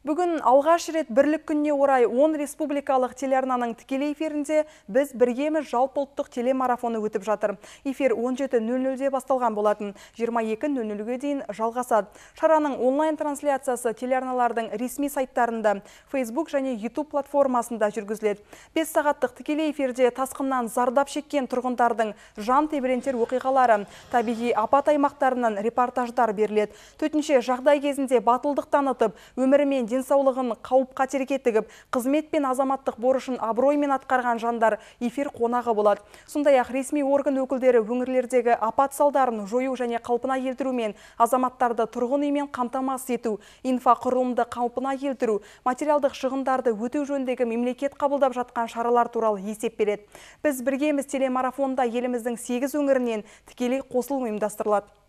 Бүгін алғаш рет бірлік күнне орай 10 республикалық телеарнаның тікелей эфирінде біз біргеміз жалпыұлттық телемарафоны өтіп жатыр. Эфир 17.00-де басталған болатын, 22.00-ге дейін жалғасады. Шараның онлайн трансляциясы телеарналардың ресми сайттарында, Facebook және YouTube платформасында жүргізіледі. 5 сағаттық тікелей эфирде тасқыннан зардап шеккен тұрғындардың жан тебірентер оқиғалары, табиғи апат аймақтарынан репортаждар беріледі. Төтінше жағдай кезінде батылдық танытып, өмірімен денсаулығын қауіп қатерге тігіп қызмет пен азаматтық борышын абыроймен атқарған жандар эфир қонағы болады сондай ақ ресми орган өкілдері өңірлердегі апат салдарын жою және қалпына келтіру азаматтарды тұрғын үймен қамтамасыз ету инфрақұрылымды қалпына келтіру материалдық шығындарды өтеу жөніндегі мемлекет қабылдап жатқан шаралар туралы есеп береді біз біргеміз телемарафонда еліміздің сегіз өңірінен тікелей қосылым ұйымдастырылады